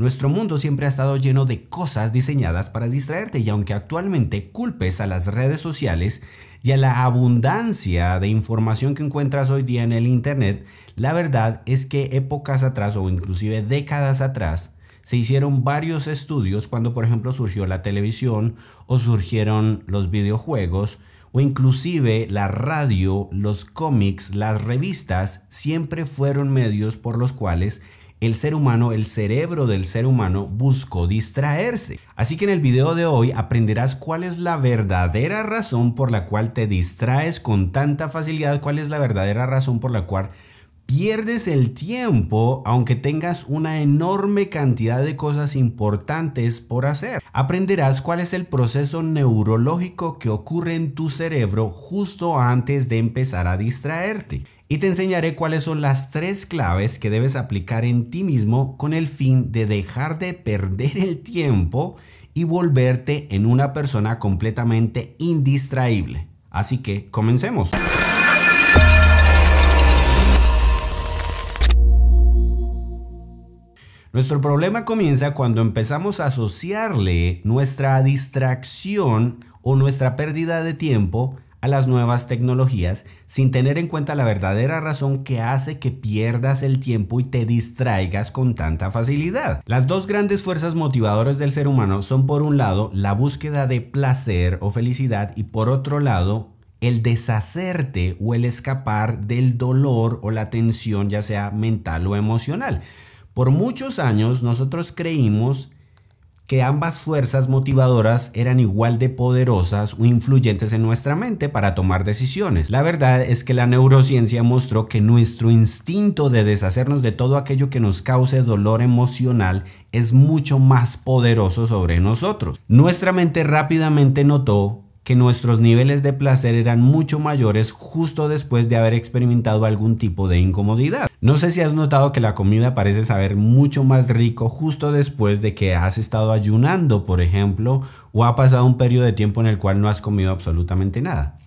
Nuestro mundo siempre ha estado lleno de cosas diseñadas para distraerte y aunque actualmente culpes a las redes sociales y a la abundancia de información que encuentras hoy día en el Internet, la verdad es que épocas atrás o inclusive décadas atrás, se hicieron varios estudios cuando por ejemplo surgió la televisión o surgieron los videojuegos o inclusive la radio, los cómics, las revistas, siempre fueron medios por los cuales el ser humano, el cerebro del ser humano buscó distraerse. Así que en el video de hoy aprenderás cuál es la verdadera razón por la cual te distraes con tanta facilidad, cuál es la verdadera razón por la cual pierdes el tiempo aunque tengas una enorme cantidad de cosas importantes por hacer. Aprenderás cuál es el proceso neurológico que ocurre en tu cerebro justo antes de empezar a distraerte y te enseñaré cuáles son las tres claves que debes aplicar en ti mismo con el fin de dejar de perder el tiempo y volverte en una persona completamente indistraíble. Así que comencemos. Nuestro problema comienza cuando empezamos a asociarle nuestra distracción o nuestra pérdida de tiempo a las nuevas tecnologías sin tener en cuenta la verdadera razón que hace que pierdas el tiempo y te distraigas con tanta facilidad. Las dos grandes fuerzas motivadoras del ser humano son por un lado la búsqueda de placer o felicidad y por otro lado el deshacerte o el escapar del dolor o la tensión ya sea mental o emocional. Por muchos años nosotros creímos que ambas fuerzas motivadoras eran igual de poderosas o influyentes en nuestra mente para tomar decisiones. La verdad es que la neurociencia mostró que nuestro instinto de deshacernos de todo aquello que nos cause dolor emocional es mucho más poderoso sobre nosotros. Nuestra mente rápidamente notó que nuestros niveles de placer eran mucho mayores justo después de haber experimentado algún tipo de incomodidad. No sé si has notado que la comida parece saber mucho más rico justo después de que has estado ayunando, por ejemplo, o ha pasado un periodo de tiempo en el cual no has comido absolutamente nada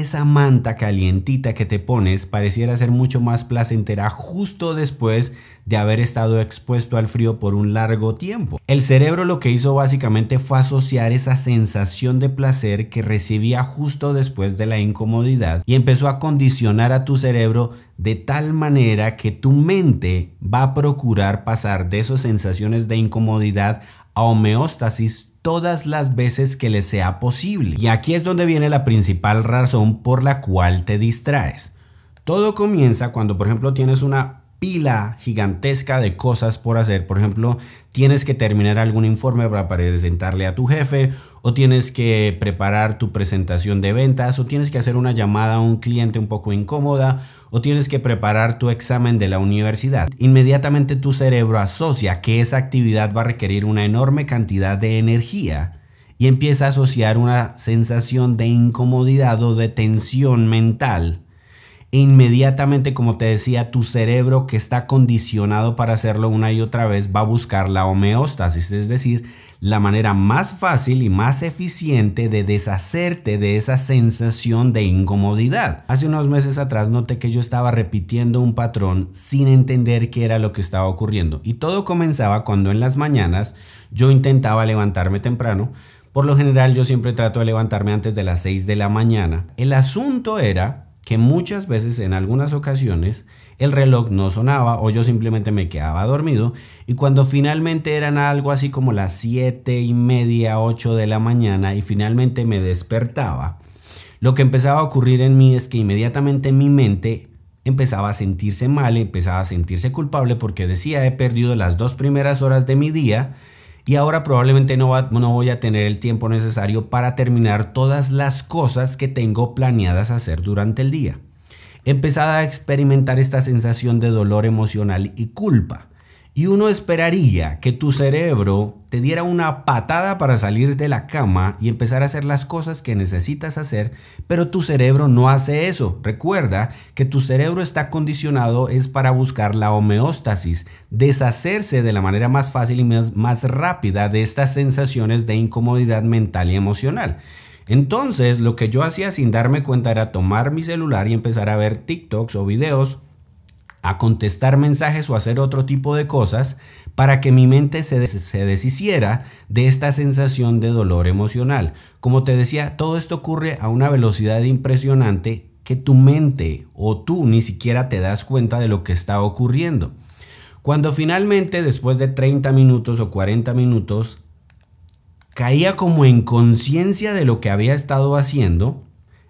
esa manta calientita que te pones pareciera ser mucho más placentera justo después de haber estado expuesto al frío por un largo tiempo. El cerebro lo que hizo básicamente fue asociar esa sensación de placer que recibía justo después de la incomodidad y empezó a condicionar a tu cerebro de tal manera que tu mente va a procurar pasar de esas sensaciones de incomodidad a homeostasis todas las veces que le sea posible. Y aquí es donde viene la principal razón por la cual te distraes. Todo comienza cuando, por ejemplo, tienes una pila gigantesca de cosas por hacer. Por ejemplo, tienes que terminar algún informe para presentarle a tu jefe o tienes que preparar tu presentación de ventas, o tienes que hacer una llamada a un cliente un poco incómoda, o tienes que preparar tu examen de la universidad. Inmediatamente tu cerebro asocia que esa actividad va a requerir una enorme cantidad de energía y empieza a asociar una sensación de incomodidad o de tensión mental e inmediatamente, como te decía, tu cerebro que está condicionado para hacerlo una y otra vez va a buscar la homeostasis, es decir, la manera más fácil y más eficiente de deshacerte de esa sensación de incomodidad. Hace unos meses atrás noté que yo estaba repitiendo un patrón sin entender qué era lo que estaba ocurriendo y todo comenzaba cuando en las mañanas yo intentaba levantarme temprano, por lo general yo siempre trato de levantarme antes de las 6 de la mañana. El asunto era que muchas veces en algunas ocasiones el reloj no sonaba o yo simplemente me quedaba dormido y cuando finalmente eran algo así como las 7 y media, 8 de la mañana y finalmente me despertaba, lo que empezaba a ocurrir en mí es que inmediatamente mi mente empezaba a sentirse mal, empezaba a sentirse culpable porque decía he perdido las dos primeras horas de mi día y ahora probablemente no, voy a tener el tiempo necesario para terminar todas las cosas que tengo planeadas hacer durante el día. Empezad a experimentar esta sensación de dolor emocional y culpa. Y uno esperaría que tu cerebro te diera una patada para salir de la cama y empezar a hacer las cosas que necesitas hacer, pero tu cerebro no hace eso. Recuerda que tu cerebro está condicionado es para buscar la homeostasis, deshacerse de la manera más fácil y más, más rápida de estas sensaciones de incomodidad mental y emocional. Entonces, lo que yo hacía sin darme cuenta era tomar mi celular y empezar a ver TikToks o videos a contestar mensajes o hacer otro tipo de cosas para que mi mente se, se, deshiciera de esta sensación de dolor emocional. Como te decía, todo esto ocurre a una velocidad impresionante que tu mente o tú ni siquiera te das cuenta de lo que está ocurriendo. Cuando finalmente, después de 30 minutos o 40 minutos, caía como en conciencia de lo que había estado haciendo,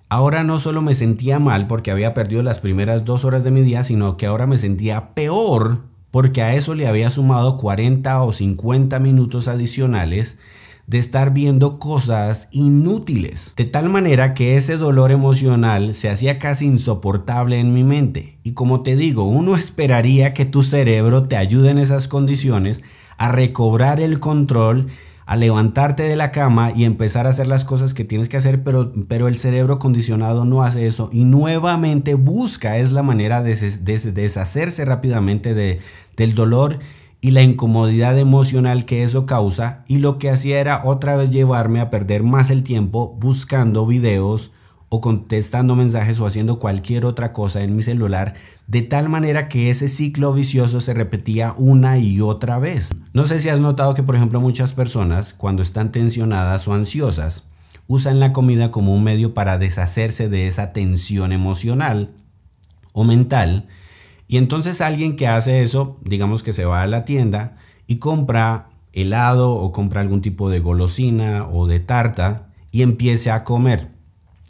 Ahora no solo me sentía mal porque había perdido las primeras dos horas de mi día, sino que ahora me sentía peor porque a eso le había sumado 40 o 50 minutos adicionales de estar viendo cosas inútiles. De tal manera que ese dolor emocional se hacía casi insoportable en mi mente. Y como te digo, uno esperaría que tu cerebro te ayude en esas condiciones a recobrar el control a levantarte de la cama y empezar a hacer las cosas que tienes que hacer, pero, pero el cerebro condicionado no hace eso y nuevamente busca, es la manera de, deshacerse rápidamente del dolor y la incomodidad emocional que eso causa y lo que hacía era otra vez llevarme a perder más el tiempo buscando videos contestando mensajes o haciendo cualquier otra cosa en mi celular, de tal manera que ese ciclo vicioso se repetía una y otra vez. No sé si has notado que, por ejemplo, muchas personas, cuando están tensionadas o ansiosas, usan la comida como un medio para deshacerse de esa tensión emocional o mental. Y entonces alguien que hace eso, digamos que se va a la tienda y compra helado o compra algún tipo de golosina o de tarta y empiece a comer.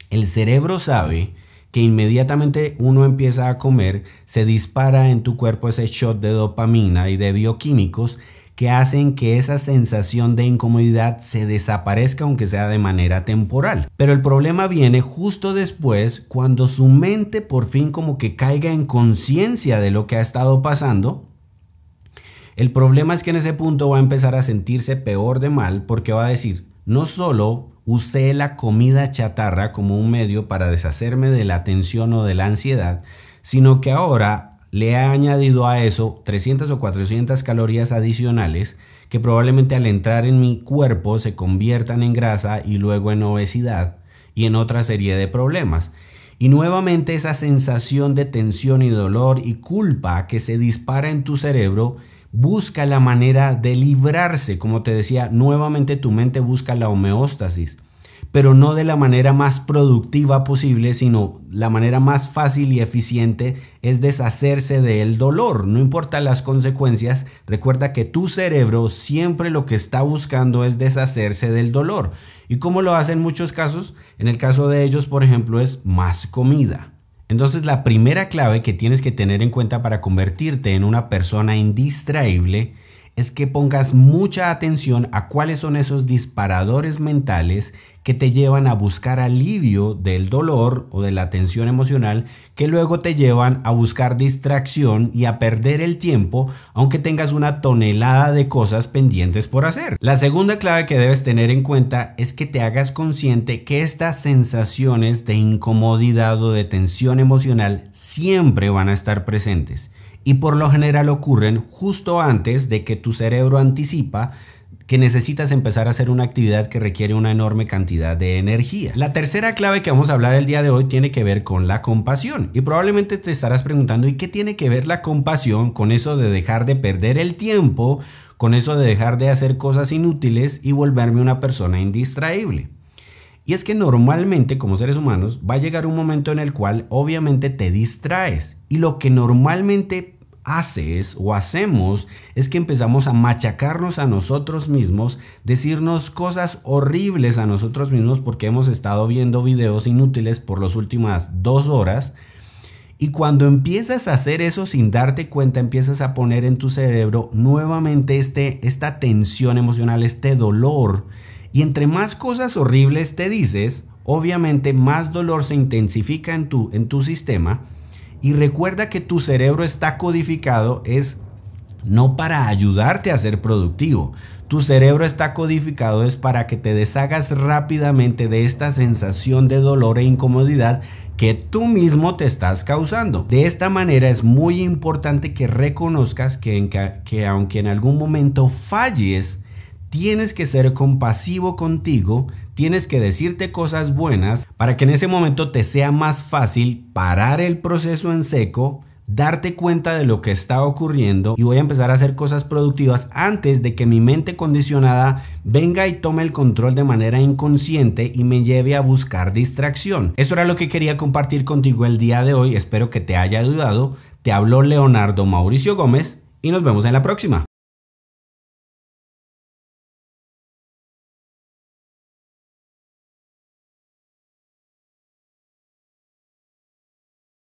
El cerebro sabe que inmediatamente uno empieza a comer, se dispara en tu cuerpo ese shot de dopamina y de bioquímicos que hacen que esa sensación de incomodidad se desaparezca aunque sea de manera temporal. Pero el problema viene justo después cuando su mente por fin como que caiga en conciencia de lo que ha estado pasando. El problema es que en ese punto va a empezar a sentirse peor de mal porque va a decir, no solo Usé la comida chatarra como un medio para deshacerme de la tensión o de la ansiedad, sino que ahora le he añadido a eso 300 o 400 calorías adicionales que probablemente al entrar en mi cuerpo se conviertan en grasa y luego en obesidad y en otra serie de problemas. Y nuevamente esa sensación de tensión y dolor y culpa que se dispara en tu cerebro busca la manera de librarse. Como te decía, nuevamente tu mente busca la homeostasis, pero no de la manera más productiva posible, sino la manera más fácil y eficiente es deshacerse del dolor. No importa las consecuencias, recuerda que tu cerebro siempre lo que está buscando es deshacerse del dolor. ¿Y cómo lo hace en muchos casos? En el caso de ellos, por ejemplo, es más comida entonces la primera clave que tienes que tener en cuenta para convertirte en una persona indistraíble es que pongas mucha atención a cuáles son esos disparadores mentales que te llevan a buscar alivio del dolor o de la tensión emocional que luego te llevan a buscar distracción y a perder el tiempo aunque tengas una tonelada de cosas pendientes por hacer. La segunda clave que debes tener en cuenta es que te hagas consciente que estas sensaciones de incomodidad o de tensión emocional siempre van a estar presentes y por lo general ocurren justo antes de que tu cerebro anticipa que necesitas empezar a hacer una actividad que requiere una enorme cantidad de energía. La tercera clave que vamos a hablar el día de hoy tiene que ver con la compasión. Y probablemente te estarás preguntando, ¿y qué tiene que ver la compasión con eso de dejar de perder el tiempo, con eso de dejar de hacer cosas inútiles y volverme una persona indistraíble? Y es que normalmente como seres humanos va a llegar un momento en el cual obviamente te distraes y lo que normalmente haces o hacemos es que empezamos a machacarnos a nosotros mismos, decirnos cosas horribles a nosotros mismos porque hemos estado viendo videos inútiles por las últimas dos horas. Y cuando empiezas a hacer eso sin darte cuenta, empiezas a poner en tu cerebro nuevamente este, esta tensión emocional, este dolor. Y entre más cosas horribles te dices, obviamente más dolor se intensifica en tu, en tu sistema y recuerda que tu cerebro está codificado, es no para ayudarte a ser productivo. Tu cerebro está codificado es para que te deshagas rápidamente de esta sensación de dolor e incomodidad que tú mismo te estás causando. De esta manera es muy importante que reconozcas que, que aunque en algún momento falles, tienes que ser compasivo contigo, tienes que decirte cosas buenas para que en ese momento te sea más fácil parar el proceso en seco, darte cuenta de lo que está ocurriendo y voy a empezar a hacer cosas productivas antes de que mi mente condicionada venga y tome el control de manera inconsciente y me lleve a buscar distracción. Eso era lo que quería compartir contigo el día de hoy, espero que te haya ayudado. Te habló Leonardo Mauricio Gómez y nos vemos en la próxima.